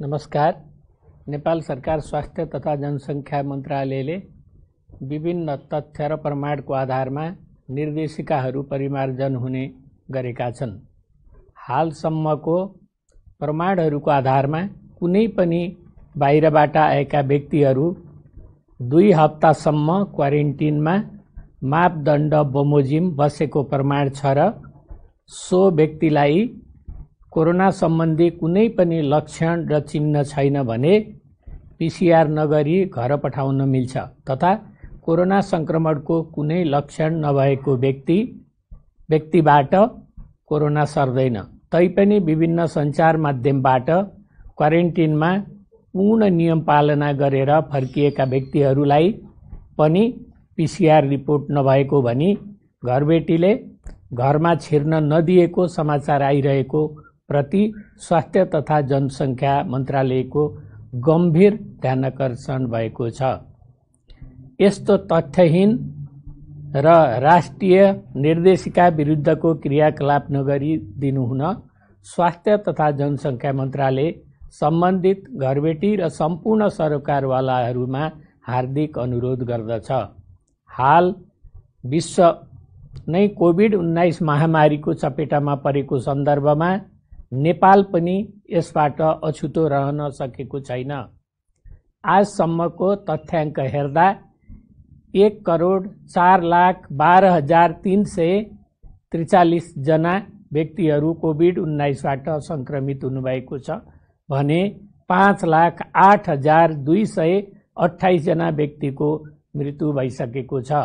नमस्कार नेपाल सरकार स्वास्थ्य तथा जनसङ्ख्या मन्त्रालयले विभिन्न तथ्य र प्रमाणको आधारमा निर्देशिकाहरू परिमार्जन हुने गरेका छन् हालसम्मको प्रमाणहरूको आधारमा कुनै पनि बाहिरबाट आएका व्यक्तिहरू दुई हप्तासम्म क्वारेन्टिनमा मापदण्ड बमोजिम बसेको प्रमाण छ र सो व्यक्तिलाई कोरोना सम्बन्धी कुनै पनि लक्षण र चिन्ह छैन भने पिसिआर नगरी घर पठाउन मिल्छ तथा कोरोना सङ्क्रमणको कुनै लक्षण नभएको व्यक्ति व्यक्तिबाट कोरोना सर्दैन तैपनि विभिन्न सञ्चार माध्यमबाट क्वारेन्टिनमा पूर्ण नियम पालना गरेर फर्किएका व्यक्तिहरूलाई पनि पिसिआर रिपोर्ट नभएको भनी घरबेटीले घरमा छिर्न नदिएको समाचार आइरहेको प्रति स्वास्थ्य तथा जनसङ्ख्या मन्त्रालयको गम्भीर ध्यानकर्षण भएको छ यस्तो तथ्यहीन र राष्ट्रिय निर्देशिका विरुद्धको क्रियाकलाप नगरी हुन स्वास्थ्य तथा जनसङ्ख्या मन्त्रालय सम्बन्धित घरबेटी र सम्पूर्ण सरकारवालाहरूमा हार्दिक अनुरोध गर्दछ हाल विश्व नै कोभिड उन्नाइस महामारीको चपेटामा परेको सन्दर्भमा नेपाल पनि यसबाट अछुतो रहन सकेको छैन आजसम्मको तथ्याङ्क हेर्दा एक करोड चार लाख बाह्र हजार तिन सय त्रिचालिसजना व्यक्तिहरू कोभिड उन्नाइसबाट सङ्क्रमित हुनुभएको छ भने पाँच लाख आठ हजार दुई सय अठाइसजना व्यक्तिको मृत्यु भइसकेको छ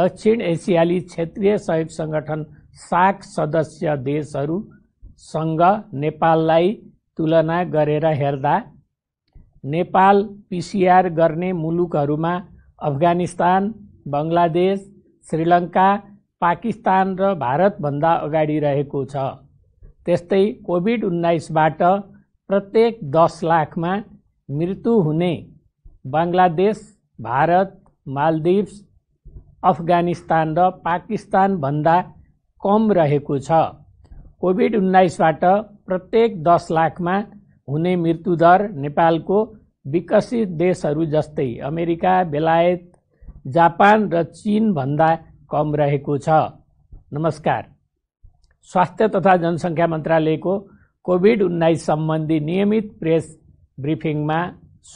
दक्षिण एसियाली क्षेत्रीय सहयोग सङ्गठन साक सदस्य देशहरू सँग नेपाललाई तुलना गरेर हेर्दा नेपाल पिसिआर गर्ने मुलुकहरूमा अफगानिस्तान बङ्गलादेश श्रीलङ्का पाकिस्तान र भारतभन्दा अगाडि रहेको छ त्यस्तै कोभिड उन्नाइसबाट प्रत्येक दस लाखमा मृत्यु हुने बङ्गलादेश भारत मालदिप्स अफगानिस्तान र पाकिस्तानभन्दा कम रहेको छ कोभिड उन्नाइसबाट प्रत्येक दस लाखमा हुने मृत्युदर नेपालको विकसित देशहरू जस्तै अमेरिका बेलायत जापान र चिनभन्दा कम रहेको छ नमस्कार स्वास्थ्य तथा जनसङ्ख्या मन्त्रालयको कोभिड उन्नाइस सम्बन्धी नियमित प्रेस ब्रिफिङमा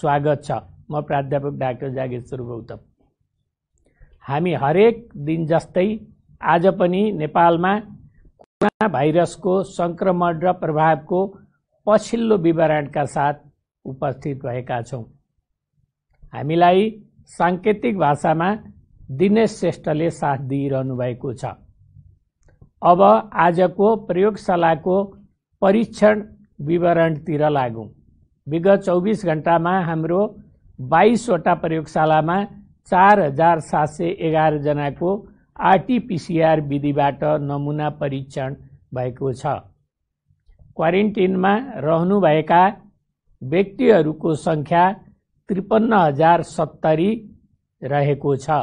स्वागत छ म प्राध्यापक डाक्टर जागेश्वर गौतम हामी हरेक दिन जस्तै आज पनि नेपालमा कोरोना भाइरसको सङ्क्रमण र प्रभावको पछिल्लो विवरणका साथ उपस्थित भएका छौँ हामीलाई साङ्केतिक भाषामा दिनेश श्रेष्ठले साथ दिइरहनु भएको छ अब आजको प्रयोगशालाको परीक्षण विवरणतिर लागौँ विगत चौबिस घन्टामा हाम्रो बाइसवटा प्रयोगशालामा चार हजार सात सय एघारजनाको आरटिपिसिआर विधिबाट नमुना परीक्षण भएको छ क्वारेन्टिनमा रहनुभएका व्यक्तिहरूको सङ्ख्या त्रिपन्न हजार सत्तरी रहेको छ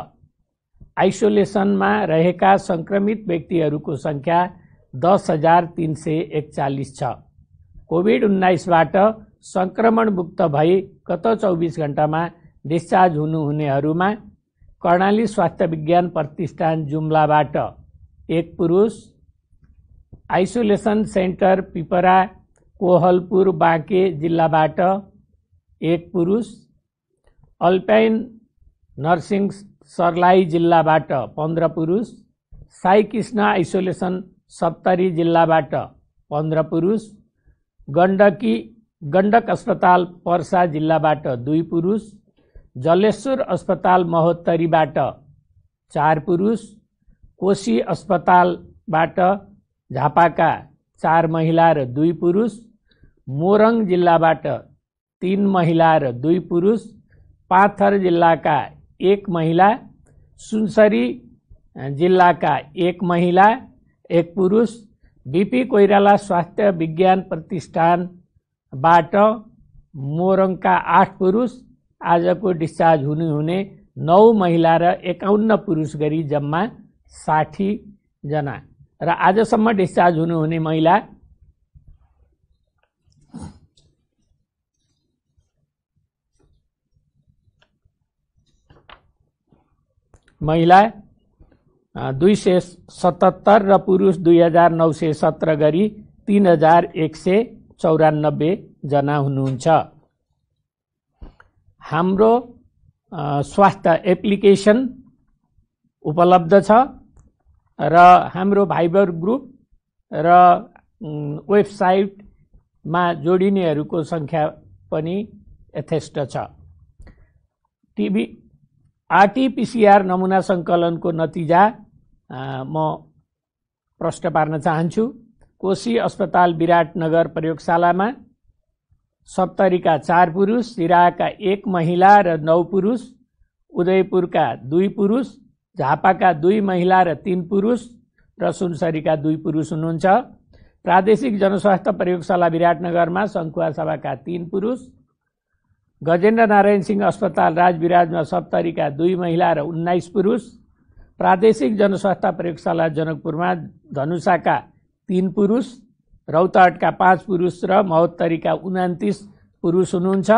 आइसोलेसनमा रहेका सङ्क्रमित व्यक्तिहरूको सङ्ख्या दस हजार तिन सय एकचालिस छ कोभिड उन्नाइसबाट सङ्क्रमणमुक्त भई गत चौबिस घन्टामा डिस्चार्ज हुनुहुनेहरूमा कर्णाली स्वास्थ्य विज्ञान प्रतिष्ठान जुम्लाबाट एक पुरुष आइसोलेसन सेन्टर पिपरा कोहलपुर बाँके जिल्लाबाट एक पुरुष अल्पाइन नर्सिङ सर्लाही जिल्लाबाट पन्ध्र पुरुष साई कृष्ण आइसोलेसन सप्तरी जिल्लाबाट पन्ध्र पुरुष गण्डकी गण्डक अस्पताल पर्सा जिल्लाबाट दुई पुरुष जलेश्वर अस्पताल महोत्तरीबाट चार पुरुष कोशी अस्पतालबाट झापाका चार महिला र दुई पुरुष मोरङ जिल्लाबाट तिन महिला र दुई पुरुष पाथर जिल्लाका एक महिला सुनसरी जिल्लाका एक महिला एक पुरुष बिपी कोइराला स्वास्थ्य विज्ञान प्रतिष्ठानबाट मोरङका आठ पुरुष आज को डिस्चार्ज हुनुहुने नौ महिला र पुरुष गरी जम्मा जना र आजसम डिस्चार्ज होने महिला महिला दुई सय सतहत्तर र पुरुष दुई हजार नौ सय सत्र गरी तिन हजार एक सय जना हुनुहुन्छ हाम्रो स्वास्थ्य एप्लिकेसन उपलब्ध छ र हाम्रो भाइबर ग्रुप र वेबसाइटमा जोडिनेहरूको सङ्ख्या पनि यथेष्ट छ टिबी आरटिपिसिआर नमुना सङ्कलनको नतिजा म प्रष्ट पार्न चाहन्छु कोशी अस्पताल विराटनगर प्रयोगशालामा सप्तरीका चार पुरुष सिराका एक महिला र नौ पुरुष उदयपुरका दुई पुरुष झापाका दुई महिला र तिन पुरुष र सुनसरीका दुई पुरुष हुनुहुन्छ प्रादेशिक जनस्वास्थ्य प्रयोगशाला विराटनगरमा सङ्खुवा सभाका तिन पुरुष गजेन्द्र नारायण सिंह अस्पताल राजविराजमा सप्तरीका दुई महिला र उन्नाइस पुरुष प्रादेशिक जनस्वास्थ्य प्रयोगशाला जनकपुरमा धनुषाका तिन पुरुष रौतहटका पाँच पुरुष र महोत्तरीका उनातिस पुरुष हुनुहुन्छ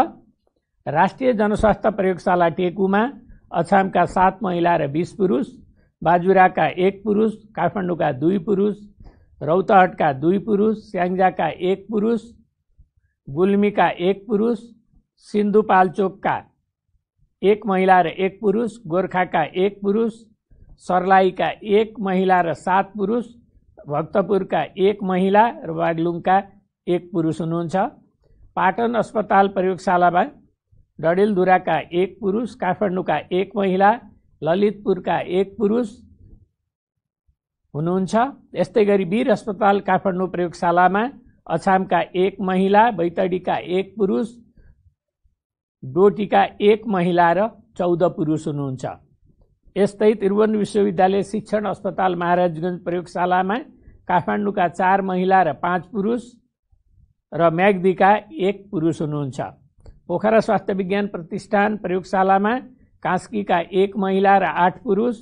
राष्ट्रिय जनस्वास्थ्य प्रयोगशाला टेकुमा अछामका सात महिला र बिस पुरुष बाजुराका एक पुरुष काठमाडौँका दुई पुरुष रौतहटका दुई पुरुष स्याङ्जाका एक पुरुष गुल्मीका एक पुरुष सिन्धुपाल्चोकका एक महिला र एक पुरुष गोर्खाका एक पुरुष सर्लाहीका एक महिला र सात पुरुष भक्तपुरका एक महिला र बागलुङका एक पुरुष हुनुहुन्छ पाटन अस्पताल प्रयोगशालामा डडेलधुराका एक पुरुष काठमाडौँका एक महिला ललितपुरका एक पुरुष हुनुहुन्छ यस्तै गरी वीर अस्पताल काठमाडौँ प्रयोगशालामा अछामका एक महिला बैतडीका एक पुरुष डोटीका एक महिला र चौध पुरुष हुनुहुन्छ यस्तै त्रिभुवन विश्वविद्यालय शिक्षण अस्पताल महाराजगञ्ज प्रयोगशालामा काठमाडौँका चार महिला र पाँच पुरुष र म्याग्दीका एक पुरुष हुनुहुन्छ पोखरा स्वास्थ्य विज्ञान प्रतिष्ठान प्रयोगशालामा कास्कीका एक महिला र आठ पुरुष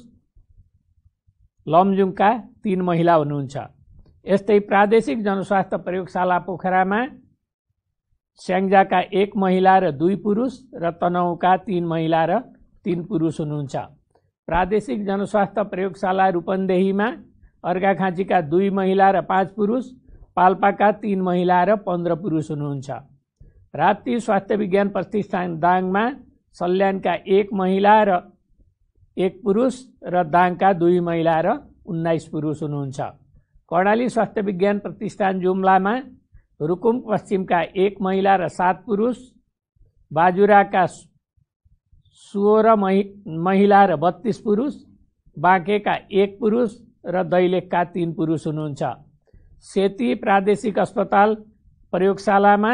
लमजुङका तिन महिला हुनुहुन्छ यस्तै प्रादेशिक जनस्वास्थ्य प्रयोगशाला पोखरामा स्याङ्जाका एक महिला र दुई पुरुष र तनहुका तिन महिला र तिन पुरुष हुनुहुन्छ प्रादेशिक जनस्वास्थ्य प्रयोगशाला रूपन्देहीमा अर्घाखाँचीका दुई महिला र पाँच पुरुष पाल्पाका तिन महिला र पन्ध्र पुरुष हुनुहुन्छ राप्ती स्वास्थ्य विज्ञान प्रतिष्ठान दाङमा सल्यानका एक महिला र एक पुरुष र दाङका दुई महिला र उन्नाइस पुरुष हुनुहुन्छ कर्णाली स्वास्थ्य विज्ञान प्रतिष्ठान जुम्लामा रुकुम पश्चिमका एक महिला र सात पुरुष बाजुराका सोह्र महि महिला र बत्तिस पुरुष बाँकेका एक पुरुष र दैलेखका तिन पुरुष हुनुहुन्छ सेती प्रादेशिक अस्पताल प्रयोगशालामा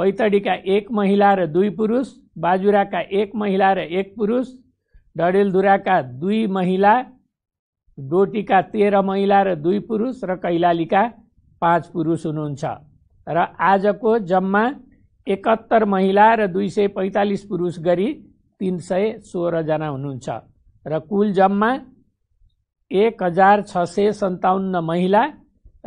बैतडीका एक महिला र दुई पुरुष बाजुराका एक महिला र एक पुरुष डडेलधुराका दुई महिला डोटीका तेह्र महिला र दुई पुरुष र कैलालीका पाँच पुरुष हुनुहुन्छ र आजको जम्मा एकात्तर महिला र दुई सय पैँतालिस पुरुष गरी तिन सय सोह्रजना हुनुहुन्छ र कुल जम्मा एक हजार छ सय सन्ताउन्न महिला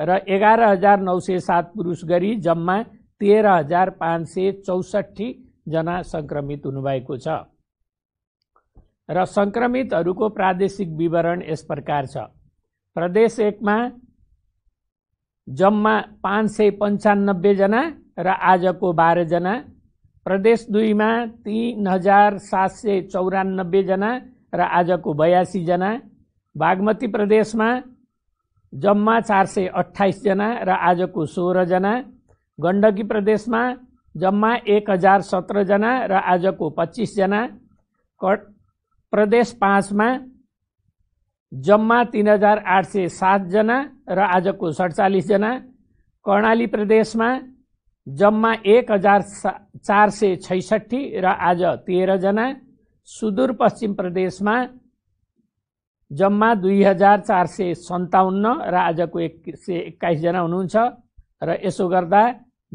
र एघार हजार नौ सय सात पुरुष गरी जम्मा तेह्र हजार पाँच सय चौसठीजना सङ्क्रमित हुनुभएको छ र सङ्क्रमितहरूको प्रादेशिक विवरण यस प्रकार छ प्रदेश एकमा जम्मा पाँच सय पन्चानब्बेजना र आजको बाह्रजना प्रदेश दुईमा तिन हजार सात सय चौरानब्बेजना र आजको बयासीजना बागमती प्रदेशमा जम्मा चार सय अठाइसजना र आजको सोह्रजना गण्डकी प्रदेशमा जम्मा एक हजार सत्रजना र आजको पच्चिसजना क प्रदेश पाँचमा जम्मा तिन हजार आठ सय सातजना र आजको सडचालिसजना कर्णाली प्रदेशमा जम्मा एक हजार चार सय छैसठी र आज तेह्रजना सुदूरपश्चिम प्रदेशमा जम्मा दुई हजार चार सय सन्ताउन्न र आजको एक सय एक्काइसजना हुनुहुन्छ र यसो गर्दा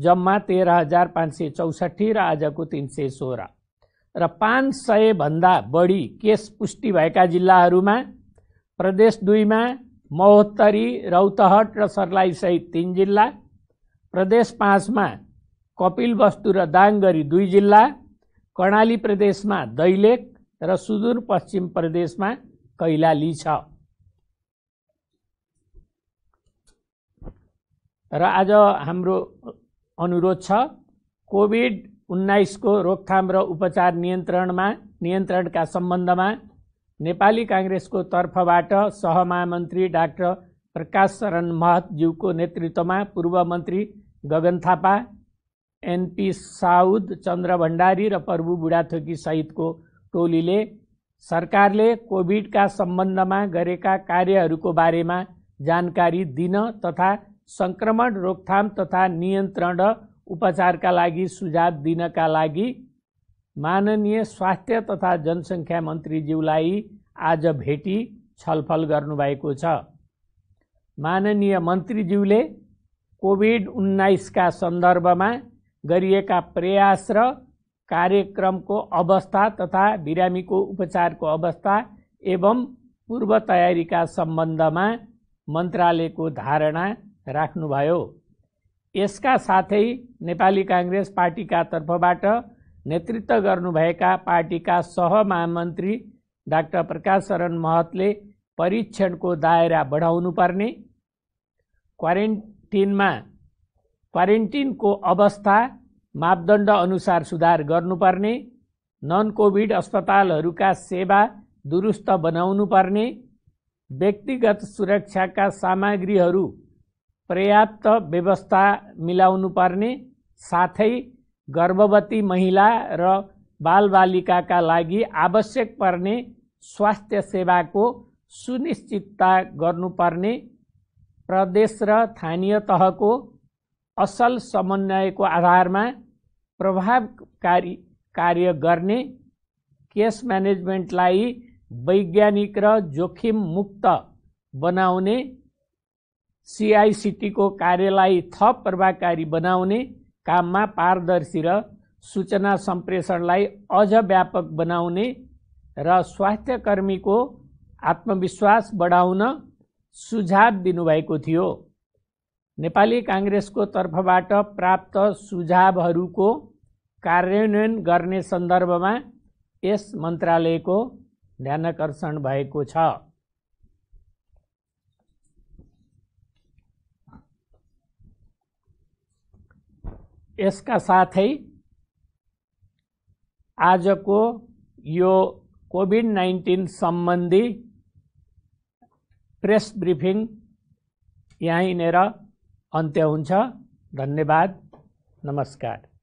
जम्मा तेह्र हजार पाँच सय चौसठी र आजको तिन सय सोह्र र पाँच सयभन्दा बढी केस पुष्टि भएका जिल्लाहरूमा प्रदेश दुईमा महोत्तरी रौतहट र सर्लाहीसहित तिन जिल्ला प्रदेश पाँचमा कपिल वस्तु र दाङ दुई जिल्ला कर्णाली प्रदेशमा दैलेख र सुदूरपश्चिम प्रदेशमा कैलाली छ र आज हाम्रो अनुरोध छ कोभिड उन्नाइसको रोकथाम र उपचार नियन्त्रणमा नियन्त्रणका सम्बन्धमा नेपाली काङ्ग्रेसको तर्फबाट सहमहामन्त्री डाक्टर प्रकाश शरण महतज्यूको नेतृत्वमा पूर्व मन्त्री गगन थापा एनपी साउद चन्द्र भण्डारी र प्रभु बुढाथोकी सहितको टोलीले सरकारले कोभिडका सम्बन्धमा गरेका कार्यहरूको बारेमा जानकारी दिन तथा सङ्क्रमण रोकथाम तथा नियन्त्रण र उपचारका लागि सुझाव दिनका लागि माननीय स्वास्थ्य तथा जनसङ्ख्या मन्त्रीज्यूलाई आज भेटी छलफल गर्नुभएको छ माननीय मन्त्रीज्यूले कोभिड उन्नाइसका सन्दर्भमा गरिएका प्रयास र कार्यक्रमको अवस्था तथा बिरामीको उपचारको अवस्था एवं पूर्व तयारीका सम्बन्धमा मन्त्रालयको धारणा राख्नुभयो यसका साथै नेपाली काङ्ग्रेस पार्टीका तर्फबाट नेतृत्व गर्नुभएका पार्टीका सहमहामन्त्री डाक्टर प्रकाश शरण महतले परीक्षणको दायरा बढाउनुपर्ने क्वारेन्ट तिनमा क्वारेन्टिनको अवस्था मापदण्ड अनुसार सुधार गर्नुपर्ने नन कोभिड अस्पतालहरूका सेवा दुरुस्त बनाउनुपर्ने व्यक्तिगत सुरक्षाका सामग्रीहरू पर्याप्त व्यवस्था मिलाउनुपर्ने साथै गर्भवती महिला र बालबालिकाका लागि आवश्यक पर्ने स्वास्थ्य सेवाको सुनिश्चितता गर्नुपर्ने प्रदेश र स्थानीय तहको असल समन्वयको आधारमा प्रभावकारी कार्य गर्ने केस म्यानेजमेन्टलाई वैज्ञानिक र जोखिम मुक्त बनाउने सिआइसिटीको कार्यलाई थप प्रभावकारी बनाउने काममा पारदर्शी र सूचना सम्प्रेषणलाई अझ व्यापक बनाउने र स्वास्थ्यकर्मीको आत्मविश्वास बढाउन सुझाव दिनुभएको थियो नेपाली काङ्ग्रेसको तर्फबाट प्राप्त सुझावहरूको कार्यान्वयन गर्ने सन्दर्भमा यस मन्त्रालयको ध्यानकर्षण भएको छ यसका साथै आजको यो कोभिड नाइन्टिन सम्बन्धी प्रेस ब्रिफिङ यहीँनिर अन्त्य हुन्छ धन्यवाद नमस्कार